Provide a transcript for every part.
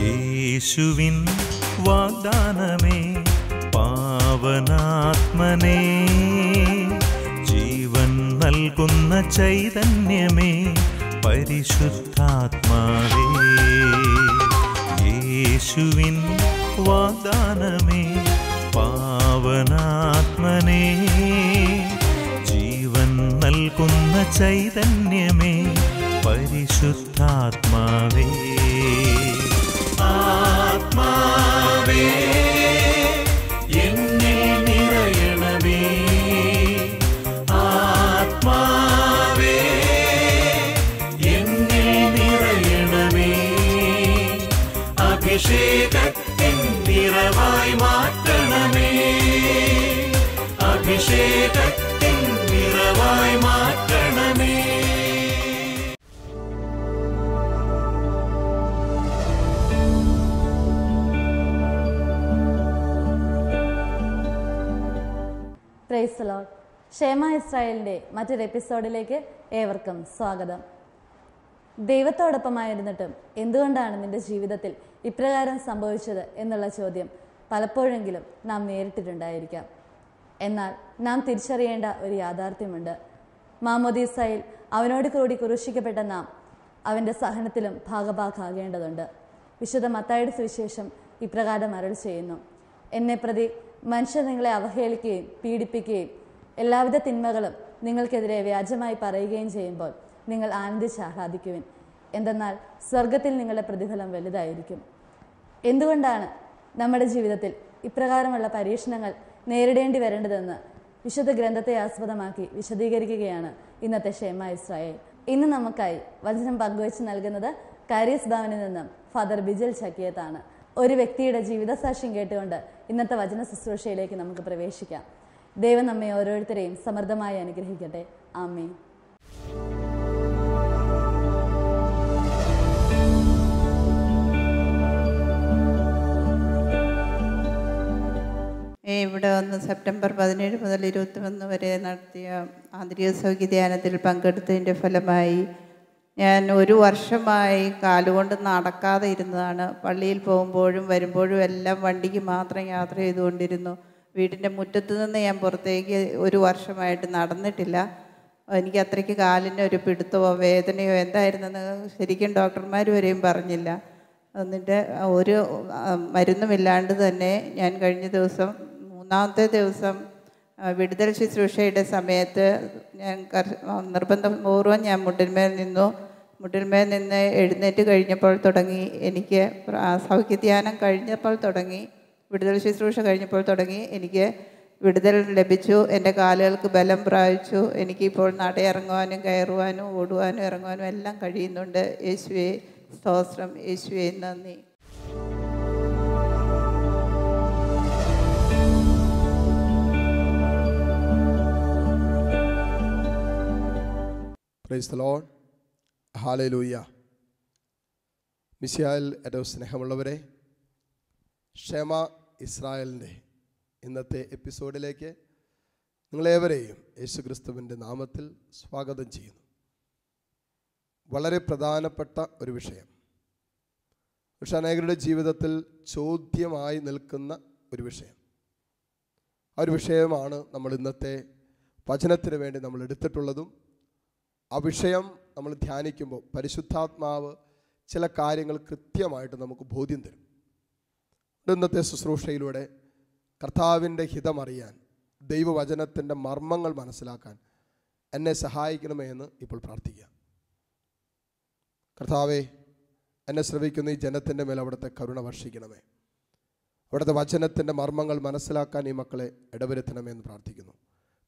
യേശുവിൻ വാഗ്ദാനമേ പാവനാത്മനേ ജീവൻ നൽകുന്ന ചൈതന്യമേ പരിശുദ്ധാത്മാവേ യേശുവിൻ വാഗ്ദാനമേ പാവനാത്മനേ ജീവൻ നൽകുന്ന ചൈതന്യമേ പരിശുദ്ധാത്മാവേ ആത്മാവേ ഇസ്രായേലിൻ്റെ മറ്റൊരു എപ്പിസോഡിലേക്ക് ഏവർക്കും സ്വാഗതം ദൈവത്തോടൊപ്പമായിരുന്നിട്ടും എന്തുകൊണ്ടാണ് നിന്റെ ജീവിതത്തിൽ ഇപ്രകാരം സംഭവിച്ചത് എന്നുള്ള ചോദ്യം പലപ്പോഴെങ്കിലും നാം നേരിട്ടിട്ടുണ്ടായിരിക്കാം എന്നാൽ നാം തിരിച്ചറിയേണ്ട ഒരു യാഥാർത്ഥ്യമുണ്ട് മാമോദീസയിൽ അവനോട് കൂടി കുറിശിക്കപ്പെട്ട നാം അവൻ്റെ സഹനത്തിലും ഭാഗഭാഗാകേണ്ടതുണ്ട് വിശുദ്ധ മത്തായുടെ സുവിശേഷം ഇപ്രകാരം അരൾ ചെയ്യുന്നു എന്നെ പ്രതി മനുഷ്യർ നിങ്ങളെ അവഹേളിക്കുകയും പീഡിപ്പിക്കുകയും എല്ലാവിധ തിന്മകളും നിങ്ങൾക്കെതിരെ വ്യാജമായി പറയുകയും ചെയ്യുമ്പോൾ നിങ്ങൾ ആനന്ദിച്ച് ആഹ്ലാദിക്കുവിൻ എന്തെന്നാൽ സ്വർഗത്തിൽ നിങ്ങളുടെ പ്രതിഫലം വലുതായിരിക്കും എന്തുകൊണ്ടാണ് നമ്മുടെ ജീവിതത്തിൽ ഇപ്രകാരമുള്ള പരീക്ഷണങ്ങൾ നേരിടേണ്ടി വരേണ്ടതെന്ന് വിശുദ്ധ ഗ്രന്ഥത്തെ ആസ്പദമാക്കി വിശദീകരിക്കുകയാണ് ഇന്നത്തെ ഷേമ ഇസ്രായേൽ ഇന്ന് നമുക്കായി വചനം പങ്കുവച്ച് നൽകുന്നത് കാരീസ് ഭവനിൽ നിന്നും ഫാദർ ബിജിൽ ചക്കിയത്താണ് ഒരു വ്യക്തിയുടെ ജീവിതസാക്ഷ്യം കേട്ടുകൊണ്ട് ഇന്നത്തെ വചന ശുശ്രൂഷയിലേക്ക് നമുക്ക് പ്രവേശിക്കാം ദൈവം നമ്മെ ഓരോരുത്തരെയും സമൃദ്ധമായി അനുഗ്രഹിക്കട്ടെ ആമേ ഇവിടെ വന്ന് സെപ്റ്റംബർ പതിനേഴ് മുതൽ ഇരുപത്തിമൂന്ന് വരെ നടത്തിയ ആന്തരിക സൗഖ്യ ധ്യാനത്തിൽ പങ്കെടുത്തതിൻ്റെ ഫലമായി ഞാൻ ഒരു വർഷമായി കാലുകൊണ്ട് നടക്കാതെ ഇരുന്നതാണ് പള്ളിയിൽ പോകുമ്പോഴും വരുമ്പോഴും എല്ലാം വണ്ടിക്ക് മാത്രം യാത്ര ചെയ്തുകൊണ്ടിരുന്നു വീടിൻ്റെ മുറ്റത്ത് നിന്ന് ഞാൻ പുറത്തേക്ക് ഒരു വർഷമായിട്ട് നടന്നിട്ടില്ല എനിക്ക് അത്രയ്ക്ക് കാലിൻ്റെ ഒരു പിടുത്തമോ വേദനയോ എന്തായിരുന്നെന്ന് ശരിക്കും ഡോക്ടർമാർ വരെയും പറഞ്ഞില്ല എന്നിട്ട് ഒരു മരുന്നുമില്ലാണ്ട് തന്നെ ഞാൻ കഴിഞ്ഞ ദിവസം മൂന്നാമത്തെ ദിവസം വിടുതൽ ശുശ്രൂഷയുടെ സമയത്ത് ഞാൻ നിർബന്ധപൂർവ്വം ഞാൻ മുട്ടിന്മേൽ നിന്നു മുട്ടിന്മേൽ നിന്ന് എഴുന്നേറ്റ് കഴിഞ്ഞപ്പോൾ തുടങ്ങി എനിക്ക് സൗഖ്യധ്യാനം കഴിഞ്ഞപ്പോൾ തുടങ്ങി വിടുതൽ ശുശ്രൂഷ കഴിഞ്ഞപ്പോൾ തുടങ്ങി എനിക്ക് വിടുതൽ ലഭിച്ചു എൻ്റെ കാലുകൾക്ക് ബലം പ്രാപിച്ചു എനിക്കിപ്പോൾ നടയിറങ്ങുവാനും കയറുവാനും ഓടുവാനും ഇറങ്ങുവാനും എല്ലാം കഴിയുന്നുണ്ട് യേശുവെ സ്തോത്രം യേശുവെ നന്ദി പ്രൈസ് ലോൺ ഏറ്റവും സ്നേഹമുള്ളവരെ ക്ഷമ ഇസ്രായേലിൻ്റെ ഇന്നത്തെ എപ്പിസോഡിലേക്ക് നിങ്ങളേവരെയും യേശുക്രിസ്തുവിൻ്റെ നാമത്തിൽ സ്വാഗതം ചെയ്യുന്നു വളരെ പ്രധാനപ്പെട്ട ഒരു വിഷയം പക്ഷെ അനേകരുടെ ജീവിതത്തിൽ ചോദ്യമായി നിൽക്കുന്ന ഒരു വിഷയം ആ ഒരു വിഷയമാണ് നമ്മൾ ഇന്നത്തെ വചനത്തിന് വേണ്ടി നമ്മൾ എടുത്തിട്ടുള്ളതും ആ വിഷയം നമ്മൾ ധ്യാനിക്കുമ്പോൾ പരിശുദ്ധാത്മാവ് ചില കാര്യങ്ങൾ കൃത്യമായിട്ട് നമുക്ക് ബോധ്യം തരും ഇന്നത്തെ ശുശ്രൂഷയിലൂടെ കർത്താവിൻ്റെ ഹിതമറിയാൻ ദൈവവചനത്തിൻ്റെ മർമ്മങ്ങൾ മനസ്സിലാക്കാൻ എന്നെ സഹായിക്കണമേ എന്ന് ഇപ്പോൾ പ്രാർത്ഥിക്കാം കർത്താവെ എന്നെ ശ്രവിക്കുന്ന ഈ ജനത്തിൻ്റെ മേൽ അവിടുത്തെ കരുണ വർഷിക്കണമേ അവിടുത്തെ വചനത്തിൻ്റെ മർമ്മങ്ങൾ മനസ്സിലാക്കാൻ ഈ മക്കളെ ഇടവരുത്തണമേ എന്ന് പ്രാർത്ഥിക്കുന്നു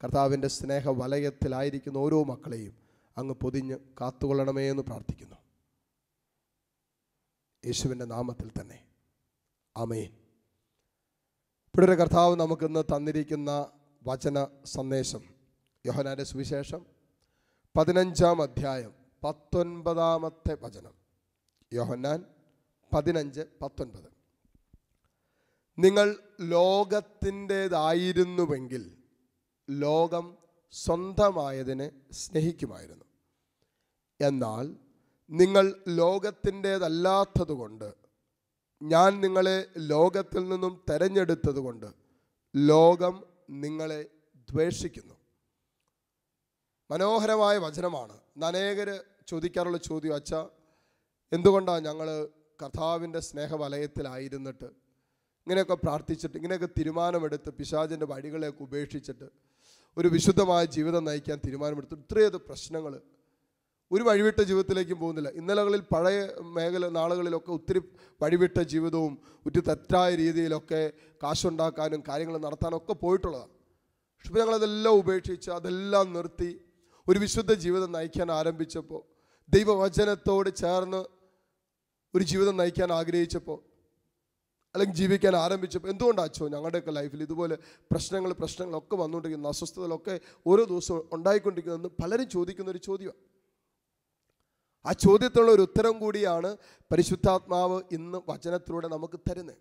കർത്താവിൻ്റെ സ്നേഹ വലയത്തിലായിരിക്കുന്ന ഓരോ മക്കളെയും അങ്ങ് പൊതിഞ്ഞ് കാത്തുകൊള്ളണമേ എന്ന് പ്രാർത്ഥിക്കുന്നു യേശുവിൻ്റെ നാമത്തിൽ തന്നെ അമേ ഇവിടെ കർത്താവ് നമുക്കിന്ന് തന്നിരിക്കുന്ന വചന സന്ദേശം യോഹനാന്റെ സുവിശേഷം പതിനഞ്ചാം അധ്യായം പത്തൊൻപതാമത്തെ വചനം യോഹന്നാൻ പതിനഞ്ച് പത്തൊൻപത് നിങ്ങൾ ലോകത്തിൻ്റെതായിരുന്നുവെങ്കിൽ ലോകം സ്വന്തമായതിനെ സ്നേഹിക്കുമായിരുന്നു എന്നാൽ നിങ്ങൾ ലോകത്തിൻ്റെതല്ലാത്തതുകൊണ്ട് ഞാൻ നിങ്ങളെ ലോകത്തിൽ നിന്നും തെരഞ്ഞെടുത്തതുകൊണ്ട് ലോകം നിങ്ങളെ ദ്വേഷിക്കുന്നു മനോഹരമായ വചനമാണ് അനേകർ ചോദിക്കാറുള്ള ചോദ്യം അച്ഛ എന്തുകൊണ്ടാണ് ഞങ്ങൾ കഥാവിൻ്റെ സ്നേഹവലയത്തിലായിരുന്നിട്ട് ഇങ്ങനെയൊക്കെ പ്രാർത്ഥിച്ചിട്ട് ഇങ്ങനെയൊക്കെ തീരുമാനമെടുത്ത് പിശാചിൻ്റെ വഴികളെയൊക്കെ ഉപേക്ഷിച്ചിട്ട് ഒരു വിശുദ്ധമായ ജീവിതം നയിക്കാൻ തീരുമാനമെടുത്ത് ഇത്രയേത് പ്രശ്നങ്ങൾ ഒരു വഴിവിട്ട ജീവിതത്തിലേക്കും പോകുന്നില്ല ഇന്നലകളിൽ പഴയ മേഖല നാളുകളിലൊക്കെ ഒത്തിരി വഴിവിട്ട ജീവിതവും ഒത്തിരി തെറ്റായ രീതിയിലൊക്കെ കാശുണ്ടാക്കാനും കാര്യങ്ങൾ നടത്താനും ഒക്കെ പോയിട്ടുള്ളതാണ് പക്ഷെ ഞങ്ങളതെല്ലാം ഉപേക്ഷിച്ച് അതെല്ലാം നിർത്തി ഒരു വിശുദ്ധ ജീവിതം നയിക്കാൻ ആരംഭിച്ചപ്പോൾ ദൈവവചനത്തോട് ചേർന്ന് ഒരു ജീവിതം നയിക്കാൻ ആഗ്രഹിച്ചപ്പോൾ അല്ലെങ്കിൽ ജീവിക്കാൻ ആരംഭിച്ചപ്പോൾ എന്തുകൊണ്ടാണ് ഞങ്ങളുടെയൊക്കെ ലൈഫിൽ ഇതുപോലെ പ്രശ്നങ്ങൾ പ്രശ്നങ്ങളൊക്കെ വന്നുകൊണ്ടിരിക്കുന്ന അസ്വസ്ഥതകളൊക്കെ ഓരോ ദിവസവും ഉണ്ടായിക്കൊണ്ടിരിക്കുന്നതെന്ന് പലരും ചോദിക്കുന്ന ഒരു ചോദ്യമാണ് ആ ചോദ്യത്തിനുള്ള ഒരു ഉത്തരം കൂടിയാണ് പരിശുദ്ധാത്മാവ് ഇന്ന് വചനത്തിലൂടെ നമുക്ക് തരുന്നത്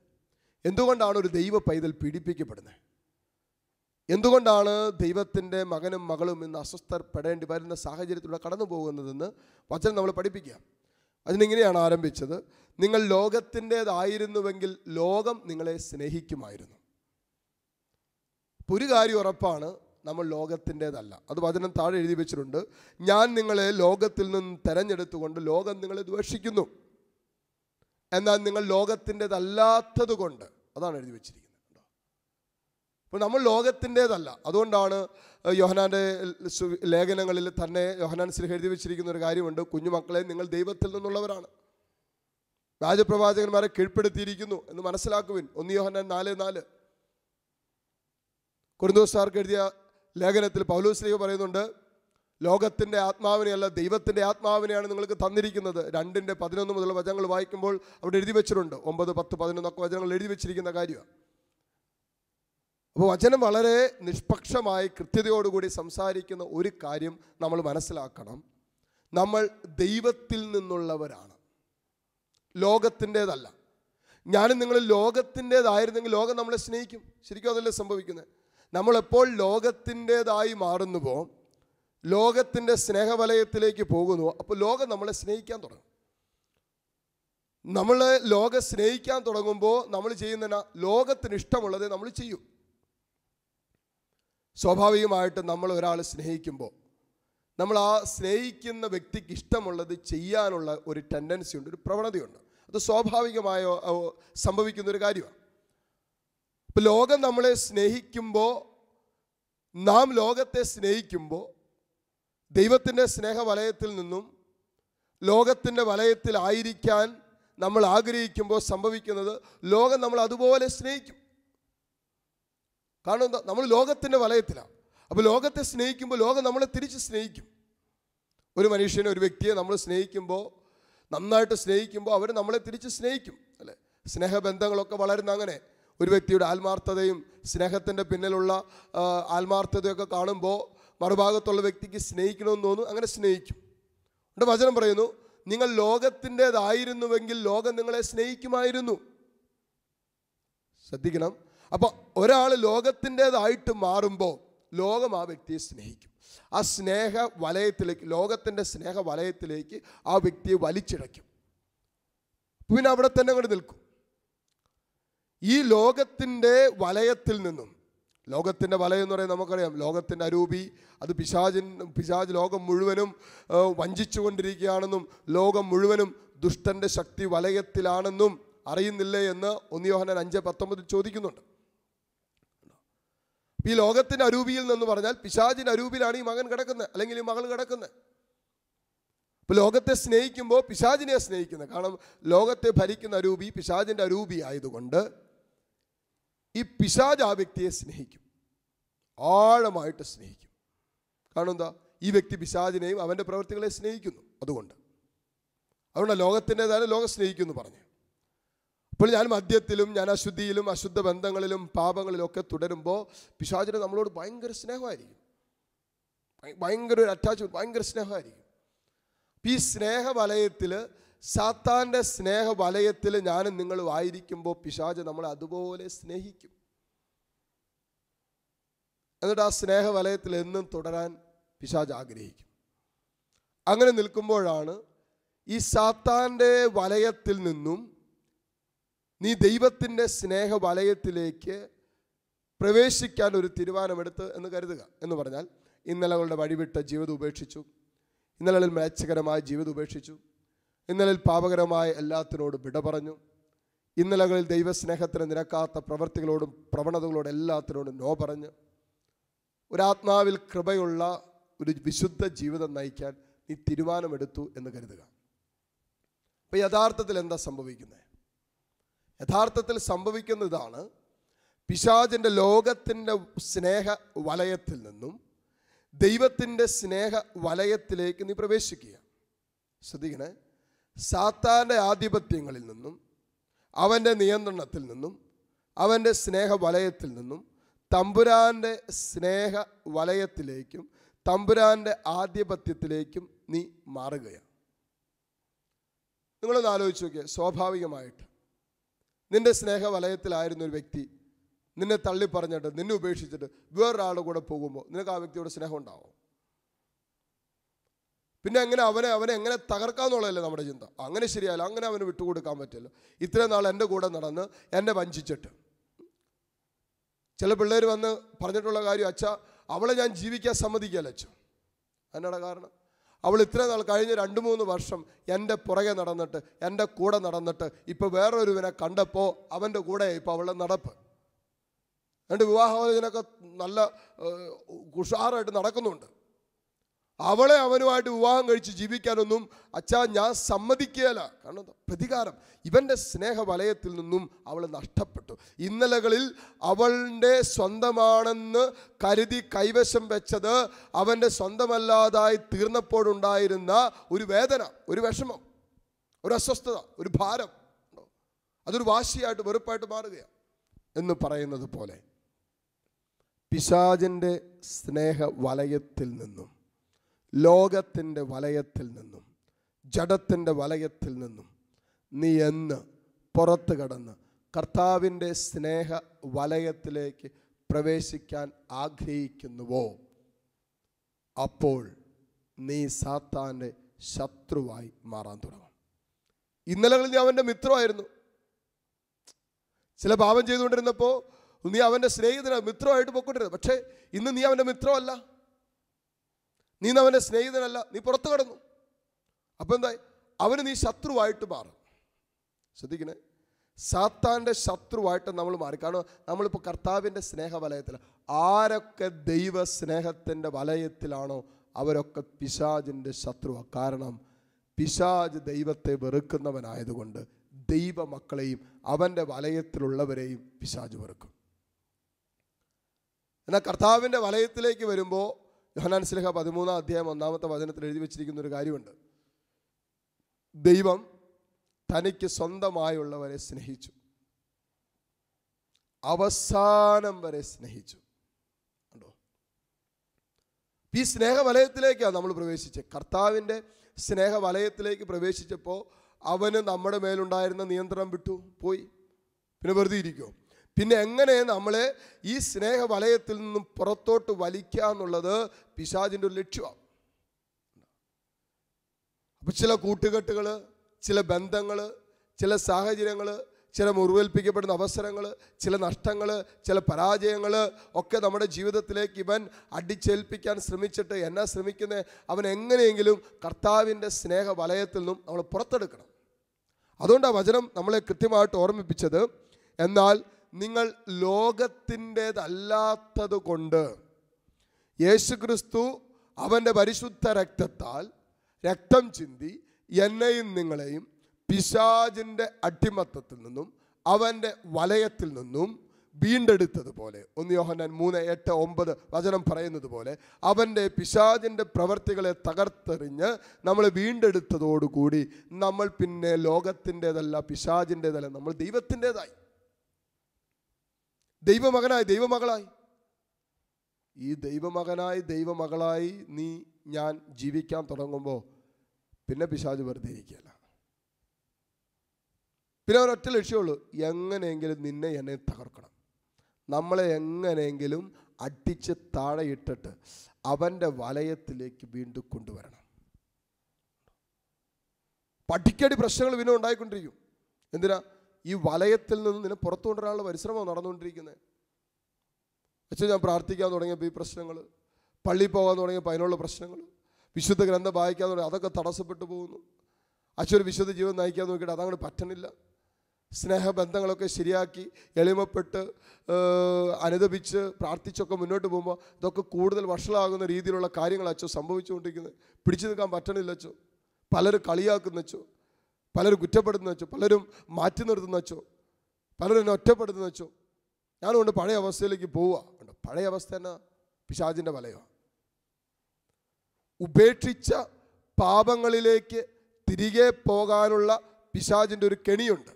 എന്തുകൊണ്ടാണ് ഒരു ദൈവ പൈതൽ പീഡിപ്പിക്കപ്പെടുന്നത് എന്തുകൊണ്ടാണ് ദൈവത്തിൻ്റെ മകനും മകളും ഇന്ന് അസ്വസ്ഥപ്പെടേണ്ടി വരുന്ന സാഹചര്യത്തിലൂടെ കടന്നു പോകുന്നതെന്ന് വചനം നമ്മൾ പഠിപ്പിക്കുക അതിനിങ്ങനെയാണ് ആരംഭിച്ചത് നിങ്ങൾ ലോകത്തിൻ്റേതായിരുന്നുവെങ്കിൽ ലോകം നിങ്ങളെ സ്നേഹിക്കുമായിരുന്നു ഒരു കാര്യം ഉറപ്പാണ് നമ്മൾ ലോകത്തിൻ്റെതല്ല അത് വചനം താഴെ എഴുതി വെച്ചിട്ടുണ്ട് ഞാൻ നിങ്ങളെ ലോകത്തിൽ നിന്ന് തെരഞ്ഞെടുത്തുകൊണ്ട് ലോകം നിങ്ങളെ ദ്വേഷിക്കുന്നു എന്നാൽ നിങ്ങൾ ലോകത്തിൻ്റെതല്ലാത്തത് കൊണ്ട് അതാണ് എഴുതി വെച്ചിരിക്കുന്നത് അപ്പോൾ നമ്മൾ ലോകത്തിൻ്റെതല്ല അതുകൊണ്ടാണ് യോഹനാൻ്റെ ലേഖനങ്ങളിൽ തന്നെ യോഹനാൻ സിൽഹ എഴുതി വെച്ചിരിക്കുന്ന ഒരു കാര്യമുണ്ട് കുഞ്ഞുമക്കളെ നിങ്ങൾ ദൈവത്തിൽ നിന്നുള്ളവരാണ് രാജപ്രവാചകന്മാരെ കീഴ്പ്പെടുത്തിയിരിക്കുന്നു എന്ന് മനസ്സിലാക്കുവിൻ ഒന്ന് യോഹനാൻ നാല് നാല് കുറുന്തോസ്താർക്ക് എഴുതിയ ലേഖനത്തിൽ ലീവ് പറയുന്നുണ്ട് ലോകത്തിൻ്റെ ആത്മാവിനെയല്ല ദൈവത്തിൻ്റെ ആത്മാവിനെയാണ് നിങ്ങൾക്ക് തന്നിരിക്കുന്നത് രണ്ടിൻ്റെ പതിനൊന്ന് മുതൽ വചനങ്ങൾ വായിക്കുമ്പോൾ അവിടെ എഴുതി വെച്ചിട്ടുണ്ട് ഒമ്പത് പത്ത് പതിനൊന്നൊക്കെ വചനങ്ങൾ എഴുതി വെച്ചിരിക്കുന്ന കാര്യമാണ് അപ്പോൾ വചനം വളരെ നിഷ്പക്ഷമായി കൃത്യതയോടുകൂടി സംസാരിക്കുന്ന ഒരു കാര്യം നമ്മൾ മനസ്സിലാക്കണം നമ്മൾ ദൈവത്തിൽ നിന്നുള്ളവരാണ് ലോകത്തിൻ്റേതല്ല ഞാനും നിങ്ങൾ ലോകത്തിൻ്റേതായിരുന്നെങ്കിൽ ലോകം നമ്മളെ സ്നേഹിക്കും ശരിക്കും അതല്ലേ സംഭവിക്കുന്നത് നമ്മളെപ്പോൾ ലോകത്തിൻ്റേതായി മാറുന്നുവോ ലോകത്തിൻ്റെ സ്നേഹവലയത്തിലേക്ക് പോകുന്നു അപ്പോൾ ലോകം നമ്മളെ സ്നേഹിക്കാൻ തുടങ്ങും നമ്മൾ ലോകം സ്നേഹിക്കാൻ തുടങ്ങുമ്പോൾ നമ്മൾ ചെയ്യുന്ന ലോകത്തിന് ഇഷ്ടമുള്ളതേ നമ്മൾ ചെയ്യും സ്വാഭാവികമായിട്ട് നമ്മൾ ഒരാളെ സ്നേഹിക്കുമ്പോൾ നമ്മൾ ആ സ്നേഹിക്കുന്ന വ്യക്തിക്ക് ഇഷ്ടമുള്ളത് ചെയ്യാനുള്ള ഒരു ടെൻഡൻസി ഉണ്ട് ഒരു പ്രവണതയുണ്ട് അത് സ്വാഭാവികമായോ സംഭവിക്കുന്ന ഒരു കാര്യമാണ് ഇപ്പം ലോകം നമ്മളെ സ്നേഹിക്കുമ്പോൾ നാം ലോകത്തെ സ്നേഹിക്കുമ്പോൾ ദൈവത്തിൻ്റെ സ്നേഹവലയത്തിൽ നിന്നും ലോകത്തിൻ്റെ വലയത്തിലായിരിക്കാൻ നമ്മൾ ആഗ്രഹിക്കുമ്പോൾ സംഭവിക്കുന്നത് ലോകം നമ്മൾ അതുപോലെ സ്നേഹിക്കും കാരണം നമ്മൾ ലോകത്തിൻ്റെ വലയത്തിലാണ് അപ്പോൾ ലോകത്തെ സ്നേഹിക്കുമ്പോൾ ലോകം നമ്മളെ തിരിച്ച് സ്നേഹിക്കും ഒരു മനുഷ്യനെ ഒരു വ്യക്തിയെ നമ്മൾ സ്നേഹിക്കുമ്പോൾ നന്നായിട്ട് സ്നേഹിക്കുമ്പോൾ അവർ നമ്മളെ തിരിച്ച് സ്നേഹിക്കും അല്ലേ സ്നേഹബന്ധങ്ങളൊക്കെ വളരുന്ന അങ്ങനെ ഒരു വ്യക്തിയുടെ ആത്മാർത്ഥതയും സ്നേഹത്തിൻ്റെ പിന്നിലുള്ള ആത്മാർത്ഥതയൊക്കെ കാണുമ്പോൾ മറുഭാഗത്തുള്ള വ്യക്തിക്ക് സ്നേഹിക്കണമെന്ന് തോന്നും അങ്ങനെ സ്നേഹിക്കും എന്നിട്ട് വചനം പറയുന്നു നിങ്ങൾ ലോകത്തിൻ്റെതായിരുന്നുവെങ്കിൽ ലോകം നിങ്ങളെ സ്നേഹിക്കുമായിരുന്നു ശ്രദ്ധിക്കണം അപ്പോൾ ഒരാൾ ലോകത്തിൻ്റെതായിട്ട് മാറുമ്പോൾ ലോകം ആ വ്യക്തിയെ സ്നേഹിക്കും ആ സ്നേഹ വലയത്തിലേക്ക് ലോകത്തിൻ്റെ സ്നേഹ വലയത്തിലേക്ക് ആ വ്യക്തിയെ വലിച്ചിഴയ്ക്കും പിന്നെ അവിടെ തന്നെ അങ്ങോട്ട് നിൽക്കും ഈ ലോകത്തിൻ്റെ വലയത്തിൽ നിന്നും ലോകത്തിൻ്റെ വലയം എന്ന് പറയുന്നത് നമുക്കറിയാം ലോകത്തിൻ്റെ അരൂപി അത് പിശാചിൻ പിശാജ് ലോകം മുഴുവനും വഞ്ചിച്ചുകൊണ്ടിരിക്കുകയാണെന്നും ലോകം മുഴുവനും ദുഷ്ടൻ്റെ ശക്തി വലയത്തിലാണെന്നും അറിയുന്നില്ലേ എന്ന് ഒന്നിയോഹനൻ അഞ്ച് പത്തൊമ്പതിൽ ചോദിക്കുന്നുണ്ട് ഈ ലോകത്തിൻ്റെ അരൂപിയിൽ നിന്ന് പറഞ്ഞാൽ പിശാചിൻ്റെ അരൂപിലാണ് ഈ മകൻ കിടക്കുന്നത് അല്ലെങ്കിൽ ഈ മകൾ കിടക്കുന്നത് ഇപ്പോൾ ലോകത്തെ സ്നേഹിക്കുമ്പോൾ പിശാചിനെ സ്നേഹിക്കുന്നത് കാരണം ലോകത്തെ ഭരിക്കുന്ന അരൂപി പിശാചിൻ്റെ അരൂപി ആയതുകൊണ്ട് ഈ പിശാജ് ആ വ്യക്തിയെ സ്നേഹിക്കും ആഴമായിട്ട് സ്നേഹിക്കും കാരണം എന്താ ഈ വ്യക്തി പിശാജിനെയും അവൻ്റെ പ്രവർത്തികളെ സ്നേഹിക്കുന്നു അതുകൊണ്ട് അതുകൊണ്ട് തന്നെ ലോകം സ്നേഹിക്കുന്നു പറഞ്ഞു അപ്പോൾ ഞാൻ മദ്യത്തിലും ഞാൻ അശുദ്ധിയിലും അശുദ്ധ ബന്ധങ്ങളിലും പാപങ്ങളിലും ഒക്കെ തുടരുമ്പോൾ പിശാചിന് നമ്മളോട് ഭയങ്കര സ്നേഹമായിരിക്കും ഭയങ്കര ഒരു അറ്റാച്ച്മെൻറ്റ് ഭയങ്കര സ്നേഹമായിരിക്കും ഈ സ്നേഹവലയത്തിൽ സാത്താൻ്റെ സ്നേഹ വലയത്തിൽ ഞാനും നിങ്ങളും ആയിരിക്കുമ്പോൾ പിശാജ് നമ്മളെ അതുപോലെ സ്നേഹിക്കും എന്നിട്ട് ആ സ്നേഹ വലയത്തിൽ എന്നും തുടരാൻ പിശാജ് ആഗ്രഹിക്കും അങ്ങനെ നിൽക്കുമ്പോഴാണ് ഈ സാത്താൻ്റെ വലയത്തിൽ നിന്നും നീ ദൈവത്തിൻ്റെ സ്നേഹ വലയത്തിലേക്ക് പ്രവേശിക്കാൻ ഒരു തീരുമാനമെടുത്ത് എന്ന് കരുതുക എന്ന് പറഞ്ഞാൽ ഇന്നലകളുടെ വഴിവിട്ട ജീവിതം ഉപേക്ഷിച്ചു ഇന്നലകളിൽ മേച്ചകരമായ ജീവിതം ഉപേക്ഷിച്ചു ഇന്നലെ പാപകരമായ എല്ലാത്തിനോടും വിട പറഞ്ഞു ഇന്നലകളിൽ ദൈവസ്നേഹത്തിന് നിരക്കാത്ത പ്രവൃത്തികളോടും പ്രവണതകളോടും എല്ലാത്തിനോടും നോ പറഞ്ഞു ഒരാത്മാവിൽ കൃപയുള്ള ഒരു വിശുദ്ധ ജീവിതം നയിക്കാൻ നീ തീരുമാനമെടുത്തു എന്ന് കരുതുക അപ്പോൾ യഥാർത്ഥത്തിൽ എന്താ സംഭവിക്കുന്നത് യഥാർത്ഥത്തിൽ സംഭവിക്കുന്ന ഇതാണ് പിശാചിൻ്റെ ലോകത്തിൻ്റെ സ്നേഹ വലയത്തിൽ നിന്നും ദൈവത്തിൻ്റെ സ്നേഹ വലയത്തിലേക്ക് നീ പ്രവേശിക്കുക ശ്രദ്ധിക്കണേ സാത്താൻ്റെ ആധിപത്യങ്ങളിൽ നിന്നും അവൻ്റെ നിയന്ത്രണത്തിൽ നിന്നും അവൻ്റെ സ്നേഹവലയത്തിൽ നിന്നും തമ്പുരാൻ്റെ സ്നേഹ വലയത്തിലേക്കും തമ്പുരാൻ്റെ ആധിപത്യത്തിലേക്കും നീ മാറുകയാണ് നിങ്ങളൊന്ന് ആലോചിച്ച് നോക്കിയാൽ സ്വാഭാവികമായിട്ട് നിൻ്റെ സ്നേഹവലയത്തിലായിരുന്ന ഒരു വ്യക്തി നിന്നെ തള്ളി പറഞ്ഞിട്ട് നിന്നെ ഉപേക്ഷിച്ചിട്ട് വേറൊരാളുടെ കൂടെ പോകുമ്പോൾ നിനക്ക് ആ വ്യക്തിയോട് സ്നേഹം ഉണ്ടാവും പിന്നെ എങ്ങനെ അവനെ അവനെ എങ്ങനെ എന്നുള്ളതല്ലേ നമ്മുടെ ചിന്ത അങ്ങനെ ശരിയല്ല അങ്ങനെ അവന് വിട്ടുകൊടുക്കാൻ പറ്റില്ല ഇത്രയും നാൾ എൻ്റെ കൂടെ നടന്ന് എന്നെ വഞ്ചിച്ചിട്ട് ചില പിള്ളേർ വന്ന് പറഞ്ഞിട്ടുള്ള കാര്യം അച്ഛ അവളെ ഞാൻ ജീവിക്കാൻ സമ്മതിക്കല്ല അച്ഛ എന്നാണ് കാരണം അവൾ ഇത്രയും നാൾ കഴിഞ്ഞ രണ്ട് മൂന്ന് വർഷം എൻ്റെ പുറകെ നടന്നിട്ട് എൻ്റെ കൂടെ നടന്നിട്ട് ഇപ്പോൾ വേറൊരുവിനെ കണ്ടപ്പോൾ അവൻ്റെ കൂടെ ഇപ്പോൾ അവളുടെ നടപ്പ് എൻ്റെ വിവാഹമോചനൊക്കെ നല്ല ഉഷാറായിട്ട് നടക്കുന്നുണ്ട് അവളെ അവനുമായിട്ട് വിവാഹം കഴിച്ച് ജീവിക്കാനൊന്നും അച്ഛാ ഞാൻ സമ്മതിക്കുകയല്ല കാരണം പ്രതികാരം ഇവൻ്റെ സ്നേഹവലയത്തിൽ നിന്നും അവൾ നഷ്ടപ്പെട്ടു ഇന്നലകളിൽ അവളുടെ സ്വന്തമാണെന്ന് കരുതി കൈവശം വെച്ചത് അവൻ്റെ സ്വന്തമല്ലാതായി തീർന്നപ്പോഴുണ്ടായിരുന്ന ഒരു വേദന ഒരു വിഷമം ഒരു അസ്വസ്ഥത ഒരു ഭാരം അതൊരു വാശിയായിട്ട് വെറുപ്പായിട്ട് മാറുകയാണ് എന്ന് പറയുന്നത് പോലെ പിശാചിൻ്റെ സ്നേഹ വലയത്തിൽ നിന്നും ലോകത്തിൻ്റെ വലയത്തിൽ നിന്നും ജഡത്തിൻ്റെ വലയത്തിൽ നിന്നും നീ എന്ന് പുറത്ത് കടന്ന് കർത്താവിൻ്റെ സ്നേഹ വലയത്തിലേക്ക് പ്രവേശിക്കാൻ ആഗ്രഹിക്കുന്നുവോ അപ്പോൾ നീ സാത്താൻ്റെ ശത്രുവായി മാറാൻ തുടങ്ങും ഇന്നലകളിൽ നീ അവൻ്റെ മിത്രമായിരുന്നു ചില പാപം ചെയ്തുകൊണ്ടിരുന്നപ്പോൾ നീ അവൻ്റെ സ്നേഹിതനാണ് മിത്രമായിട്ട് പോയിക്കൊണ്ടിരുന്നത് പക്ഷേ ഇന്ന് നീ അവൻ്റെ മിത്രമല്ല നീ അവൻ്റെ സ്നേഹിതനല്ല നീ പുറത്തു കടന്നു അപ്പോൾ എന്താ അവന് നീ ശത്രുവായിട്ട് മാറും ശ്രദ്ധിക്കണേ സാത്താൻ്റെ ശത്രുവായിട്ട് നമ്മൾ മാറി കാരണം നമ്മളിപ്പോൾ കർത്താവിൻ്റെ സ്നേഹവലയത്തിൽ ആരൊക്കെ ദൈവ സ്നേഹത്തിൻ്റെ വലയത്തിലാണോ അവരൊക്കെ പിശാജിൻ്റെ ശത്രുവാണ് കാരണം പിശാജ് ദൈവത്തെ വെറുക്കുന്നവനായതുകൊണ്ട് ദൈവ മക്കളെയും അവൻ്റെ വലയത്തിലുള്ളവരെയും പിശാജ് വെറുക്കും എന്നാൽ കർത്താവിൻ്റെ വലയത്തിലേക്ക് വരുമ്പോൾ യോഹനാൻ സ്ലിഹ പതിമൂന്നാം അധ്യായം ഒന്നാമത്തെ വചനത്തിൽ എഴുതി വെച്ചിരിക്കുന്ന ഒരു കാര്യമുണ്ട് ദൈവം തനിക്ക് സ്വന്തമായുള്ളവരെ സ്നേഹിച്ചു അവസാനം വരെ സ്നേഹിച്ചു കണ്ടോ ഈ സ്നേഹവലയത്തിലേക്കാണ് നമ്മൾ പ്രവേശിച്ചത് കർത്താവിൻ്റെ സ്നേഹവലയത്തിലേക്ക് പ്രവേശിച്ചപ്പോൾ അവന് നമ്മുടെ മേലുണ്ടായിരുന്ന നിയന്ത്രണം വിട്ടു പോയി പിന്നെ വെറുതെ ഇരിക്കുമോ പിന്നെ എങ്ങനെ നമ്മളെ ഈ സ്നേഹ വലയത്തിൽ നിന്നും പുറത്തോട്ട് വലിക്കുക എന്നുള്ളത് പിശാജിൻ്റെ ഒരു ലക്ഷ്യമാണ് അപ്പോൾ ചില കൂട്ടുകെട്ടുകൾ ചില ബന്ധങ്ങൾ ചില സാഹചര്യങ്ങൾ ചില മുറിവേൽപ്പിക്കപ്പെടുന്ന അവസരങ്ങൾ ചില നഷ്ടങ്ങൾ ചില പരാജയങ്ങൾ ഒക്കെ നമ്മുടെ ജീവിതത്തിലേക്ക് ഇവൻ അടിച്ചേൽപ്പിക്കാൻ ശ്രമിച്ചിട്ട് എന്നാ ശ്രമിക്കുന്നത് അവൻ എങ്ങനെയെങ്കിലും കർത്താവിൻ്റെ സ്നേഹ വലയത്തിൽ നിന്നും നമ്മൾ പുറത്തെടുക്കണം അതുകൊണ്ട് ആ വചനം നമ്മളെ കൃത്യമായിട്ട് ഓർമ്മിപ്പിച്ചത് എന്നാൽ നിങ്ങൾ ലോകത്തിൻ്റെതല്ലാത്തത് കൊണ്ട് യേശുക്രിസ്തു അവൻ്റെ പരിശുദ്ധ രക്തത്താൽ രക്തം ചിന്തി എന്നെയും നിങ്ങളെയും പിശാജിൻ്റെ അട്ടിമത്തത്തിൽ നിന്നും അവൻ്റെ വലയത്തിൽ നിന്നും വീണ്ടെടുത്തതുപോലെ ഒന്ന് യോഹനാൻ മൂന്ന് എട്ട് ഒമ്പത് വചനം പറയുന്നത് പോലെ അവൻ്റെ പിശാജിൻ്റെ പ്രവർത്തികളെ തകർത്തെറിഞ്ഞ് നമ്മൾ വീണ്ടെടുത്തതോടുകൂടി നമ്മൾ പിന്നെ ലോകത്തിൻ്റെതല്ല പിശാജിൻ്റെതല്ല നമ്മൾ ദൈവത്തിൻ്റേതായി ദൈവമകനായി ദൈവമകളായി ഈ ദൈവമകനായി ദൈവമകളായി നീ ഞാൻ ജീവിക്കാൻ തുടങ്ങുമ്പോൾ പിന്നെ പിശാജ് വെറുതെ ഇരിക്കുകയല്ല പിന്നെ ഒരൊറ്റ ലക്ഷ്യമുള്ളൂ എങ്ങനെയെങ്കിലും നിന്നെ എന്നെ തകർക്കണം നമ്മളെ എങ്ങനെയെങ്കിലും അടിച്ച് താഴെയിട്ടിട്ട് അവൻ്റെ വലയത്തിലേക്ക് വീണ്ടും കൊണ്ടുവരണം പഠിക്കടി പ്രശ്നങ്ങൾ പിന്നെ ഉണ്ടായിക്കൊണ്ടിരിക്കും എന്തിനാ ഈ വലയത്തിൽ നിന്ന് നിന്നെ പുറത്തു കൊണ്ടുവരാനുള്ള പരിശ്രമമാണ് നടന്നുകൊണ്ടിരിക്കുന്നത് അച്ഛൻ ഞാൻ പ്രാർത്ഥിക്കാൻ തുടങ്ങിയപ്പോൾ ഈ പ്രശ്നങ്ങൾ പള്ളി പോകാൻ തുടങ്ങിയപ്പോൾ അതിനുള്ള പ്രശ്നങ്ങൾ വിശുദ്ധ ഗ്രന്ഥം വായിക്കാൻ തുടങ്ങി അതൊക്കെ തടസ്സപ്പെട്ടു പോകുന്നു അച്ഛൻ ഒരു വിശുദ്ധ ജീവൻ നയിക്കാൻ നോക്കിയിട്ട് അതങ്ങോട്ട് പറ്റണില്ല സ്നേഹബന്ധങ്ങളൊക്കെ ശരിയാക്കി എളിമപ്പെട്ട് അനുദപിച്ച് പ്രാർത്ഥിച്ചൊക്കെ മുന്നോട്ട് പോകുമ്പോൾ ഇതൊക്കെ കൂടുതൽ വഷളാകുന്ന രീതിയിലുള്ള കാര്യങ്ങൾ അച്ഛൻ സംഭവിച്ചുകൊണ്ടിരിക്കുന്നത് പിടിച്ചു നിൽക്കാൻ പറ്റണില്ല അച്ഛോ പലരും കളിയാക്കുന്ന പലരും കുറ്റപ്പെടുന്ന വെച്ചോ പലരും മാറ്റി നിർത്തുന്ന വെച്ചോ പലരും എന്നെ ഒറ്റപ്പെടുത്തുന്ന വെച്ചോ ഞാനുകൊണ്ട് പഴയ അവസ്ഥയിലേക്ക് പോവുക പഴയ അവസ്ഥ തന്നെ പിശാചിൻ്റെ വലയോ ഉപേക്ഷിച്ച പാപങ്ങളിലേക്ക് തിരികെ പോകാനുള്ള പിശാചിൻ്റെ ഒരു കെണിയുണ്ട്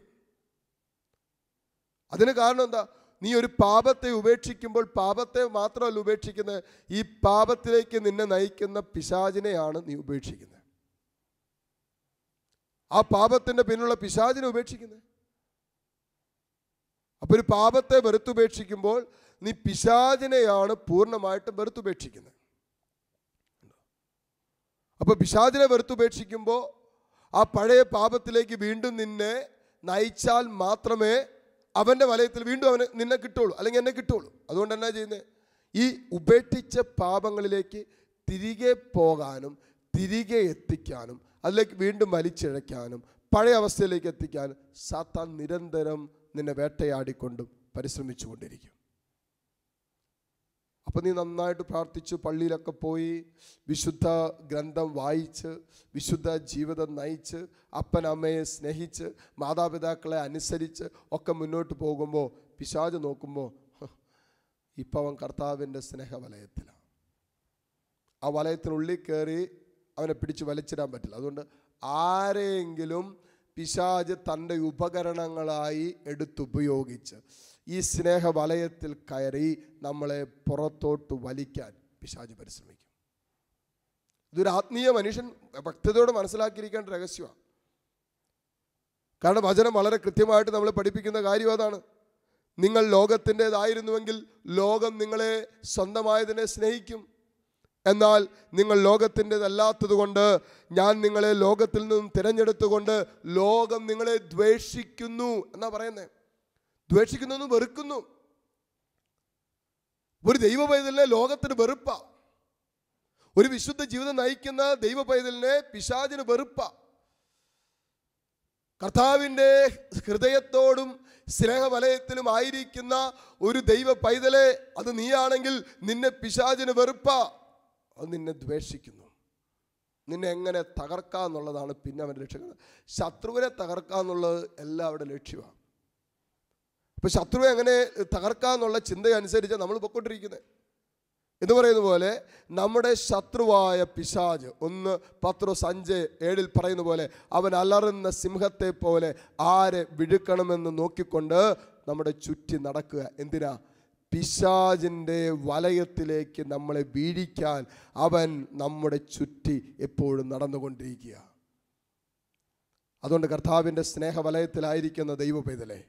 അതിന് കാരണം എന്താ നീ ഒരു പാപത്തെ ഉപേക്ഷിക്കുമ്പോൾ പാപത്തെ മാത്രമല്ല ഉപേക്ഷിക്കുന്നത് ഈ പാപത്തിലേക്ക് നിന്നെ നയിക്കുന്ന പിശാചിനെയാണ് നീ ഉപേക്ഷിക്കുന്നത് ആ പാപത്തിൻ്റെ പിന്നിലുള്ള പിശാചിനെ ഉപേക്ഷിക്കുന്നത് അപ്പോൾ ഒരു പാപത്തെ വെറുത്തുപേക്ഷിക്കുമ്പോൾ നീ പിശാചിനെയാണ് പൂർണ്ണമായിട്ടും വെറുത്തുപേക്ഷിക്കുന്നത് അപ്പോൾ പിശാചിനെ വെറുത്തുപേക്ഷിക്കുമ്പോൾ ആ പഴയ പാപത്തിലേക്ക് വീണ്ടും നിന്നെ നയിച്ചാൽ മാത്രമേ അവൻ്റെ വലയത്തിൽ വീണ്ടും അവന് നിന്നെ കിട്ടുള്ളൂ അല്ലെങ്കിൽ എന്നെ കിട്ടുള്ളൂ അതുകൊണ്ട് എന്നാ ചെയ്യുന്നത് ഈ ഉപേക്ഷിച്ച പാപങ്ങളിലേക്ക് തിരികെ പോകാനും തിരികെ എത്തിക്കാനും അതിലേക്ക് വീണ്ടും വലിച്ചിഴയ്ക്കാനും പഴയ അവസ്ഥയിലേക്ക് എത്തിക്കാൻ സാത്താൻ നിരന്തരം നിന്നെ വേട്ടയാടിക്കൊണ്ടും പരിശ്രമിച്ചുകൊണ്ടിരിക്കും അപ്പം നീ നന്നായിട്ട് പ്രാർത്ഥിച്ചു പള്ളിയിലൊക്കെ പോയി വിശുദ്ധ ഗ്രന്ഥം വായിച്ച് വിശുദ്ധ ജീവിതം നയിച്ച് അപ്പൻ അമ്മയെ സ്നേഹിച്ച് മാതാപിതാക്കളെ അനുസരിച്ച് ഒക്കെ മുന്നോട്ട് പോകുമ്പോൾ പിശാജ് നോക്കുമ്പോൾ ഇപ്പം അവൻ കർത്താവിൻ്റെ സ്നേഹവലയത്തിലാണ് ആ വലയത്തിനുള്ളിൽ കയറി അവനെ പിടിച്ച് വലിച്ചിടാൻ പറ്റില്ല അതുകൊണ്ട് ആരെയെങ്കിലും പിശാജ് തൻ്റെ ഉപകരണങ്ങളായി എടുത്തുപയോഗിച്ച് ഈ സ്നേഹ വലയത്തിൽ കയറി നമ്മളെ പുറത്തോട്ട് വലിക്കാൻ പിശാജ് പരിശ്രമിക്കും ഇതൊരു ആത്മീയ മനുഷ്യൻ ഭക്തതയോട് മനസ്സിലാക്കിയിരിക്കേണ്ട രഹസ്യമാണ് കാരണം വചനം വളരെ കൃത്യമായിട്ട് നമ്മളെ പഠിപ്പിക്കുന്ന കാര്യം അതാണ് നിങ്ങൾ ലോകത്തിൻ്റെതായിരുന്നുവെങ്കിൽ ലോകം നിങ്ങളെ സ്വന്തമായതിനെ സ്നേഹിക്കും എന്നാൽ നിങ്ങൾ കൊണ്ട് ഞാൻ നിങ്ങളെ ലോകത്തിൽ നിന്നും തിരഞ്ഞെടുത്തുകൊണ്ട് ലോകം നിങ്ങളെ ദ്വേഷിക്കുന്നു എന്നാ പറയുന്നത് ദ്വേഷിക്കുന്നു വെറുക്കുന്നു ഒരു ദൈവ പൈതലിനെ ലോകത്തിന് വെറുപ്പ ഒരു വിശുദ്ധ ജീവിതം നയിക്കുന്ന ദൈവ പൈതലിനെ പിശാചിന് വെറുപ്പ കർത്താവിൻ്റെ ഹൃദയത്തോടും സ്നേഹവലയത്തിലും ആയിരിക്കുന്ന ഒരു ദൈവ പൈതലെ അത് നീയാണെങ്കിൽ നിന്നെ പിശാചിന് വെറുപ്പ അത് നിന്നെ ദ്വേഷിക്കുന്നു നിന്നെ എങ്ങനെ തകർക്കുക എന്നുള്ളതാണ് പിന്നെ അവൻ്റെ ലക്ഷ്യം ശത്രുവിനെ തകർക്കുക എന്നുള്ളത് എല്ലാം ലക്ഷ്യമാണ് അപ്പോൾ ശത്രുവെ എങ്ങനെ തകർക്കുക എന്നുള്ള ചിന്തയനുസരിച്ച് നമ്മൾ പൊക്കൊണ്ടിരിക്കുന്നത് എന്ന് പറയുന്ന പോലെ നമ്മുടെ ശത്രുവായ പിശാജ് ഒന്ന് പത്രോസ് അഞ്ച് ഏഴിൽ പറയുന്ന പോലെ അവൻ അലറുന്ന സിംഹത്തെ പോലെ ആരെ വിഴുക്കണമെന്ന് നോക്കിക്കൊണ്ട് നമ്മുടെ ചുറ്റി നടക്കുക എന്തിനാ പിശാജിൻ്റെ വലയത്തിലേക്ക് നമ്മളെ വീഴിക്കാൻ അവൻ നമ്മുടെ ചുറ്റി എപ്പോഴും നടന്നുകൊണ്ടിരിക്കുക അതുകൊണ്ട് കർത്താവിൻ്റെ സ്നേഹവലയത്തിലായിരിക്കുന്ന ദൈവപൈതലേ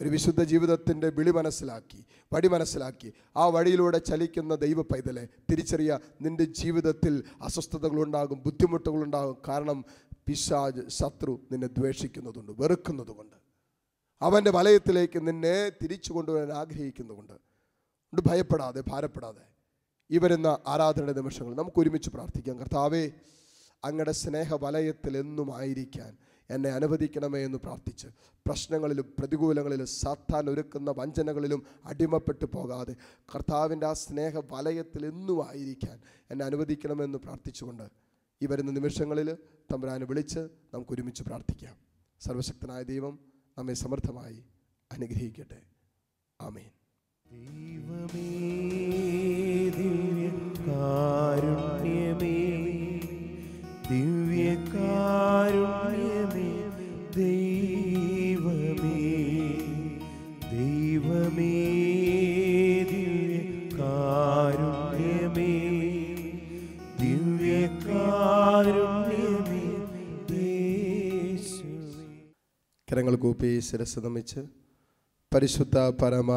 ഒരു വിശുദ്ധ ജീവിതത്തിൻ്റെ വിളി മനസ്സിലാക്കി വടി മനസ്സിലാക്കി ആ വഴിയിലൂടെ ചലിക്കുന്ന ദൈവ പൈതലെ തിരിച്ചറിയ നിൻ്റെ ജീവിതത്തിൽ അസ്വസ്ഥതകളുണ്ടാകും ബുദ്ധിമുട്ടുകളുണ്ടാകും കാരണം പിശാജ് ശത്രു നിന്നെ ദ്വേഷിക്കുന്നതുകൊണ്ട് വെറുക്കുന്നതുകൊണ്ട് അവൻ്റെ വലയത്തിലേക്ക് നിന്നെ തിരിച്ചു കൊണ്ടുവരാൻ ആഗ്രഹിക്കുന്നുകൊണ്ട് കൊണ്ട് ഭയപ്പെടാതെ ഭാരപ്പെടാതെ ഈ വരുന്ന ആരാധനയുടെ നിമിഷങ്ങൾ നമുക്ക് ഒരുമിച്ച് പ്രാർത്ഥിക്കാം കർത്താവേ അങ്ങയുടെ സ്നേഹ വലയത്തിൽ എന്നും ആയിരിക്കാൻ എന്നെ അനുവദിക്കണമേ എന്ന് പ്രാർത്ഥിച്ച് പ്രശ്നങ്ങളിലും പ്രതികൂലങ്ങളിലും സാത്താൻ ഒരുക്കുന്ന വഞ്ചനകളിലും അടിമപ്പെട്ടു പോകാതെ കർത്താവിൻ്റെ ആ സ്നേഹ വലയത്തിൽ എന്നും ആയിരിക്കാൻ എന്നെ അനുവദിക്കണമെന്ന് പ്രാർത്ഥിച്ചുകൊണ്ട് ഈ വരുന്ന നിമിഷങ്ങളിൽ തമ്പുരാനെ വിളിച്ച് നമുക്ക് ഒരുമിച്ച് പ്രാർത്ഥിക്കാം സർവശക്തനായ ദൈവം നമ്മെ സമർത്ഥമായി അനുഗ്രഹിക്കട്ടെ ആമേൻ ദൈവമേ ദിവ്യ കാരുണ്യമേ ദിവ്യ കാരുണ്യ കരങ്ങൾ കൂപ്പി ശിരസ് നമിച്ച് പരിശുദ്ധ പരമ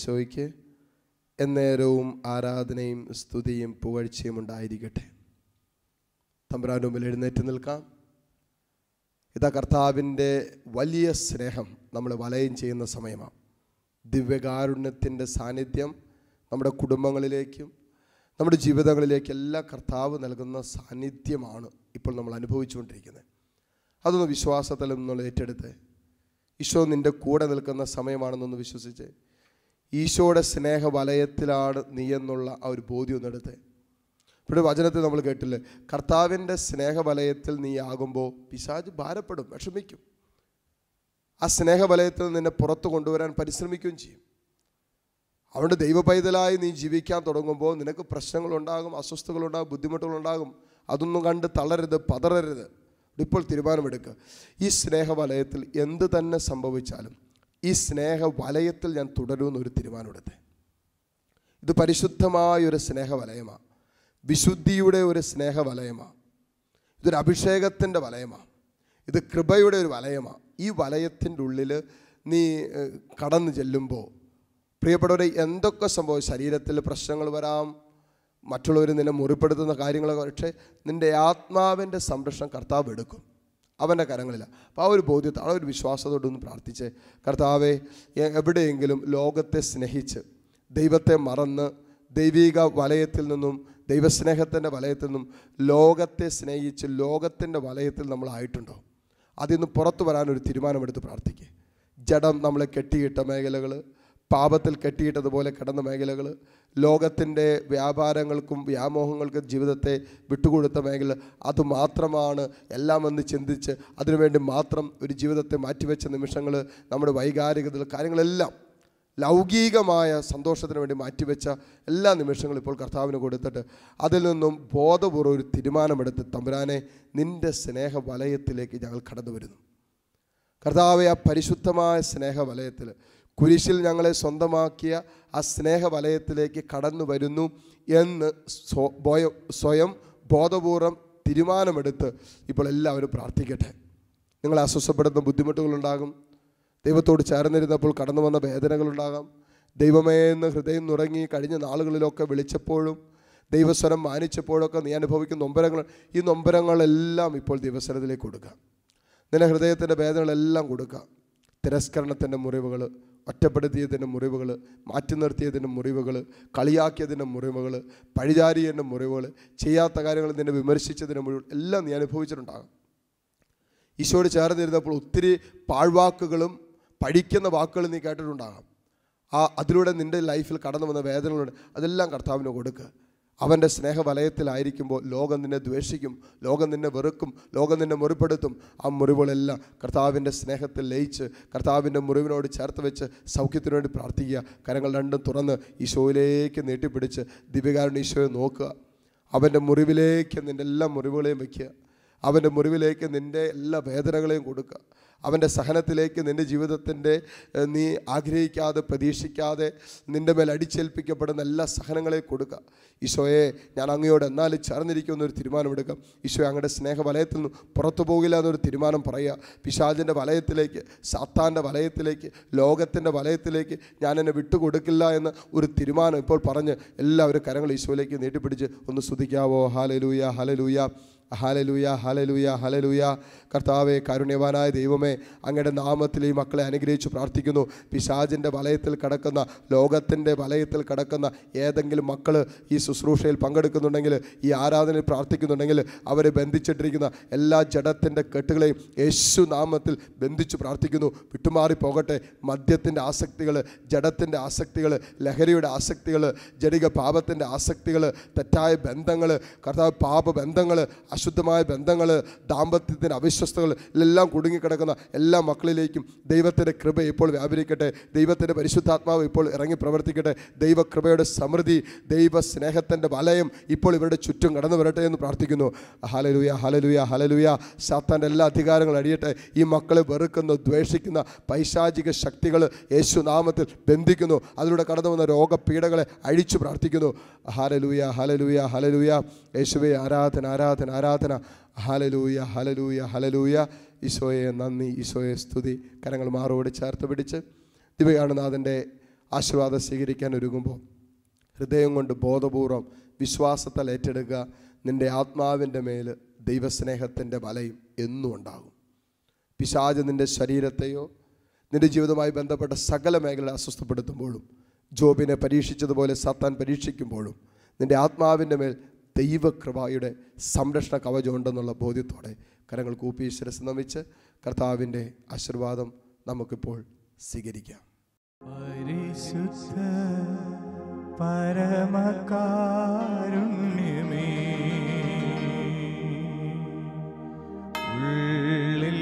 ശോയ്ക്ക് എന്നേരവും ആരാധനയും സ്തുതിയും പുകഴ്ചയും ഉണ്ടായിരിക്കട്ടെ തമ്പുരാൻ്റെ മുമ്പിൽ എഴുന്നേറ്റ് നിൽക്കാം ഇതാ കർത്താവിൻ്റെ വലിയ സ്നേഹം നമ്മൾ വലയം ചെയ്യുന്ന സമയമാണ് ദിവ്യകാരുണ്യത്തിൻ്റെ സാന്നിധ്യം നമ്മുടെ കുടുംബങ്ങളിലേക്കും നമ്മുടെ ജീവിതങ്ങളിലേക്കും എല്ലാ കർത്താവ് നൽകുന്ന സാന്നിധ്യമാണ് ഇപ്പോൾ നമ്മൾ അനുഭവിച്ചുകൊണ്ടിരിക്കുന്നത് അതൊന്ന് വിശ്വാസത്തിൽ നിന്നുള്ള ഏറ്റെടുത്ത് ഈശോ നിൻ്റെ കൂടെ നിൽക്കുന്ന സമയമാണെന്നൊന്ന് വിശ്വസിച്ച് ഈശോയുടെ സ്നേഹ വലയത്തിലാണ് നീ എന്നുള്ള ആ ഒരു ബോധ്യം ഒന്നെടുത്ത് ഇവിടെ വചനത്തിൽ നമ്മൾ കേട്ടില്ലേ കർത്താവിൻ്റെ സ്നേഹവലയത്തിൽ നീ ആകുമ്പോൾ പിശാജ് ഭാരപ്പെടും വിഷമിക്കും ആ സ്നേഹവലയത്തിൽ നിന്നെ പുറത്തു കൊണ്ടുവരാൻ പരിശ്രമിക്കുകയും ചെയ്യും അതുകൊണ്ട് ദൈവപൈതലായി നീ ജീവിക്കാൻ തുടങ്ങുമ്പോൾ നിനക്ക് പ്രശ്നങ്ങളുണ്ടാകും അസ്വസ്ഥതകളുണ്ടാകും ബുദ്ധിമുട്ടുകളുണ്ടാകും അതൊന്നും കണ്ട് തളരരുത് പതറരുത് ഇപ്പോൾ തീരുമാനമെടുക്കുക ഈ സ്നേഹവലയത്തിൽ എന്ത് തന്നെ സംഭവിച്ചാലും ഈ സ്നേഹവലയത്തിൽ ഞാൻ തുടരുമെന്നൊരു തീരുമാനമെടുത്തേ ഇത് പരിശുദ്ധമായൊരു സ്നേഹവലയമാണ് വിശുദ്ധിയുടെ ഒരു സ്നേഹവലയമാണ് ഇതൊരു അഭിഷേകത്തിൻ്റെ വലയമാണ് ഇത് കൃപയുടെ ഒരു വലയമാണ് ഈ വലയത്തിൻ്റെ ഉള്ളിൽ നീ കടന്നു ചെല്ലുമ്പോൾ പ്രിയപ്പെട്ടവരെ എന്തൊക്കെ സംഭവം ശരീരത്തിൽ പ്രശ്നങ്ങൾ വരാം മറ്റുള്ളവർ നിന്നെ മുറിപ്പെടുത്തുന്ന കാര്യങ്ങളൊക്കെ പക്ഷേ നിൻ്റെ ആത്മാവിൻ്റെ സംരക്ഷണം കർത്താവ് എടുക്കും അവൻ്റെ കരങ്ങളില്ല അപ്പോൾ ആ ഒരു ബോധ്യത്തെ ആ ഒരു വിശ്വാസത്തോടൊന്ന് ഒന്ന് പ്രാർത്ഥിച്ച് കർത്താവെ എവിടെയെങ്കിലും ലോകത്തെ സ്നേഹിച്ച് ദൈവത്തെ മറന്ന് ദൈവിക വലയത്തിൽ നിന്നും ദൈവസ്നേഹത്തിൻ്റെ വലയത്തിൽ നിന്നും ലോകത്തെ സ്നേഹിച്ച് ലോകത്തിൻ്റെ വലയത്തിൽ നമ്മളായിട്ടുണ്ടോ അതിൽ നിന്ന് പുറത്തു വരാനൊരു തീരുമാനമെടുത്ത് പ്രാർത്ഥിക്കുക ജഡം നമ്മളെ കെട്ടിയിട്ട മേഖലകൾ പാപത്തിൽ കെട്ടിയിട്ടതുപോലെ കിടന്ന മേഖലകൾ ലോകത്തിൻ്റെ വ്യാപാരങ്ങൾക്കും വ്യാമോഹങ്ങൾക്കും ജീവിതത്തെ വിട്ടുകൊടുത്ത മേഖല അതുമാത്രമാണ് എല്ലാം എന്ന് ചിന്തിച്ച് അതിനുവേണ്ടി മാത്രം ഒരു ജീവിതത്തെ മാറ്റിവെച്ച നിമിഷങ്ങൾ നമ്മുടെ വൈകാരികതകൾ കാര്യങ്ങളെല്ലാം ലൗകികമായ സന്തോഷത്തിന് വേണ്ടി മാറ്റിവെച്ച എല്ലാ നിമിഷങ്ങളും ഇപ്പോൾ കർത്താവിന് കൊടുത്തിട്ട് അതിൽ നിന്നും ബോധപൂർവ്വം ഒരു തീരുമാനമെടുത്ത് തമ്പുരാനെ നിൻ്റെ സ്നേഹ വലയത്തിലേക്ക് ഞങ്ങൾ കടന്നു വരുന്നു കർത്താവ് ആ പരിശുദ്ധമായ സ്നേഹ വലയത്തിൽ കുരിശിൽ ഞങ്ങളെ സ്വന്തമാക്കിയ ആ സ്നേഹവലയത്തിലേക്ക് കടന്നു വരുന്നു എന്ന് സ്വയം ബോധപൂർവം തീരുമാനമെടുത്ത് ഇപ്പോൾ എല്ലാവരും പ്രാർത്ഥിക്കട്ടെ നിങ്ങൾ അസ്വസ്ഥപ്പെടുന്ന ബുദ്ധിമുട്ടുകളുണ്ടാകും ദൈവത്തോട് ചേർന്നിരുന്നപ്പോൾ കടന്നു വന്ന വേദനകളുണ്ടാകാം ദൈവമേ എന്ന് ഹൃദയം നുറങ്ങി കഴിഞ്ഞ നാളുകളിലൊക്കെ വിളിച്ചപ്പോഴും ദൈവസ്വരം മാനിച്ചപ്പോഴൊക്കെ നീ അനുഭവിക്കുന്ന നൊമ്പരങ്ങൾ ഈ നൊമ്പരങ്ങളെല്ലാം ഇപ്പോൾ ദൈവസ്വരത്തിലേക്ക് കൊടുക്കുക നിന്റെ ഹൃദയത്തിൻ്റെ വേദനകളെല്ലാം കൊടുക്കുക തിരസ്കരണത്തിൻ്റെ മുറിവുകൾ ഒറ്റപ്പെടുത്തിയതിൻ്റെ മുറിവുകൾ മാറ്റി നിർത്തിയതിൻ്റെ മുറിവുകൾ കളിയാക്കിയതിൻ്റെ മുറിവുകൾ പഴിചാരിയതിൻ്റെ മുറിവുകൾ ചെയ്യാത്ത കാര്യങ്ങൾ നിന്നെ വിമർശിച്ചതിൻ്റെ മുഴുവൻ എല്ലാം നീ അനുഭവിച്ചിട്ടുണ്ടാകും ഈശോട് ചേർന്നിരുന്നപ്പോൾ ഒത്തിരി പാഴ്വാക്കുകളും പഠിക്കുന്ന വാക്കുകളും നീ കേട്ടിട്ടുണ്ടാകാം ആ അതിലൂടെ നിൻ്റെ ലൈഫിൽ കടന്നു വന്ന വേദനകളുണ്ട് അതെല്ലാം കർത്താവിന് കൊടുക്കുക അവൻ്റെ സ്നേഹവലയത്തിലായിരിക്കുമ്പോൾ ലോകം നിന്നെ ദ്വേഷിക്കും ലോകം നിന്നെ വെറുക്കും ലോകം നിന്നെ മുറിപ്പെടുത്തും ആ മുറിവുകളെല്ലാം കർത്താവിൻ്റെ സ്നേഹത്തിൽ ലയിച്ച് കർത്താവിൻ്റെ മുറിവിനോട് ചേർത്ത് വെച്ച് സൗഖ്യത്തിനു വേണ്ടി പ്രാർത്ഥിക്കുക കരങ്ങൾ രണ്ടും തുറന്ന് ഈശോയിലേക്ക് നീട്ടിപ്പിടിച്ച് ദിവ്യകാരൻ ഈശോയെ നോക്കുക അവൻ്റെ മുറിവിലേക്ക് നിൻ്റെ എല്ലാ മുറിവുകളെയും വയ്ക്കുക അവൻ്റെ മുറിവിലേക്ക് നിൻ്റെ എല്ലാ വേദനകളെയും കൊടുക്കുക അവൻ്റെ സഹനത്തിലേക്ക് നിൻ്റെ ജീവിതത്തിൻ്റെ നീ ആഗ്രഹിക്കാതെ പ്രതീക്ഷിക്കാതെ നിൻ്റെ മേൽ അടിച്ചേൽപ്പിക്കപ്പെടുന്ന എല്ലാ സഹനങ്ങളെയും കൊടുക്കുക ഈശോയെ ഞാൻ അങ്ങയോട് എന്നാലും ചേർന്നിരിക്കുമെന്ന് ഒരു തീരുമാനമെടുക്കാം ഈശോയെ അങ്ങയുടെ സ്നേഹവലയത്തിൽ നിന്ന് പുറത്തു പോകില്ല എന്നൊരു തീരുമാനം പറയുക പിശാജിൻ്റെ വലയത്തിലേക്ക് സാത്താൻ്റെ വലയത്തിലേക്ക് ലോകത്തിൻ്റെ വലയത്തിലേക്ക് ഞാൻ എന്നെ വിട്ടുകൊടുക്കില്ല എന്ന് ഒരു തീരുമാനം ഇപ്പോൾ പറഞ്ഞ് എല്ലാവരും കരങ്ങൾ ഈശോയിലേക്ക് നീട്ടിപ്പിടിച്ച് ഒന്ന് സ്തുതിക്കാവോ ഹാലലൂയ ഹാലലൂയ ഹലലൂയ ഹലലൂയ ഹലലൂയ കർത്താവെ കാരുണ്യവാനായ ദൈവമേ അങ്ങയുടെ നാമത്തിൽ ഈ മക്കളെ അനുഗ്രഹിച്ച് പ്രാർത്ഥിക്കുന്നു പിശാജിൻ്റെ വലയത്തിൽ കിടക്കുന്ന ലോകത്തിൻ്റെ വലയത്തിൽ കിടക്കുന്ന ഏതെങ്കിലും മക്കൾ ഈ ശുശ്രൂഷയിൽ പങ്കെടുക്കുന്നുണ്ടെങ്കിൽ ഈ ആരാധനയിൽ പ്രാർത്ഥിക്കുന്നുണ്ടെങ്കിൽ അവരെ ബന്ധിച്ചിട്ടിരിക്കുന്ന എല്ലാ ജഡത്തിൻ്റെ കെട്ടുകളെയും യേശു നാമത്തിൽ ബന്ധിച്ച് പ്രാർത്ഥിക്കുന്നു വിട്ടുമാറി പോകട്ടെ മദ്യത്തിൻ്റെ ആസക്തികൾ ജഡത്തിൻ്റെ ആസക്തികൾ ലഹരിയുടെ ആസക്തികൾ ജടിക പാപത്തിൻ്റെ ആസക്തികൾ തെറ്റായ ബന്ധങ്ങൾ കർത്താവ് പാപ ബന്ധങ്ങൾ അശുദ്ധമായ ബന്ധങ്ങൾ ദാമ്പത്യത്തിൻ്റെ അവിശ്വസ്തകൾ എല്ലാം കുടുങ്ങിക്കിടക്കുന്ന എല്ലാ മക്കളിലേക്കും ദൈവത്തിൻ്റെ കൃപ ഇപ്പോൾ വ്യാപരിക്കട്ടെ ദൈവത്തിൻ്റെ പരിശുദ്ധാത്മാവ് ഇപ്പോൾ ഇറങ്ങി പ്രവർത്തിക്കട്ടെ ദൈവകൃപയുടെ സമൃദ്ധി ദൈവ സ്നേഹത്തിൻ്റെ വലയം ഇപ്പോൾ ഇവരുടെ ചുറ്റും കടന്നു വരട്ടെ എന്ന് പ്രാർത്ഥിക്കുന്നു ഹലലുയ ഹലലുയ ഹലലുയ സാത്താൻ്റെ എല്ലാ അധികാരങ്ങളും അടിയട്ടെ ഈ മക്കളെ വെറുക്കുന്ന ദ്വേഷിക്കുന്ന പൈശാചിക ശക്തികൾ യേശുനാമത്തിൽ ബന്ധിക്കുന്നു അതിലൂടെ കടന്നു വന്ന രോഗപീഠകളെ അഴിച്ചു പ്രാർത്ഥിക്കുന്നു ഹലലുയ ഹലലുയ ഹലലുയ യേശുവെ ആരാധന ആരാധന ആരാധന ആരാധന ഹലലൂയ ഹലലൂയ ഹലലൂയ ഈശോയെ നന്ദി ഈശോയെ സ്തുതി കരങ്ങൾ മാറോട് ചേർത്ത് പിടിച്ച് ദിവ്യകാണുനാഥൻ്റെ ആശീർവാദം സ്വീകരിക്കാൻ ഒരുങ്ങുമ്പോൾ ഹൃദയം കൊണ്ട് ബോധപൂർവം വിശ്വാസത്താൽ ഏറ്റെടുക്കുക നിൻ്റെ ആത്മാവിൻ്റെ മേൽ ദൈവസ്നേഹത്തിൻ്റെ വലയും എന്നും ഉണ്ടാകും പിശാജ് നിൻ്റെ ശരീരത്തെയോ നിൻ്റെ ജീവിതവുമായി ബന്ധപ്പെട്ട സകല മേഖല അസ്വസ്ഥപ്പെടുത്തുമ്പോഴും ജോബിനെ പരീക്ഷിച്ചതുപോലെ സത്താൻ പരീക്ഷിക്കുമ്പോഴും നിൻ്റെ ആത്മാവിൻ്റെ മേൽ ദൈവകൃപയുടെ സംരക്ഷണ കവചമുണ്ടെന്നുള്ള ബോധ്യത്തോടെ കരങ്ങൾ കൂപ്പി ശിരസ് നമിച്ച് കർത്താവിൻ്റെ ആശീർവാദം നമുക്കിപ്പോൾ സ്വീകരിക്കാം പരിശുദ്ധ പരമകാരുണ്യമേ ഉള്ളിൽ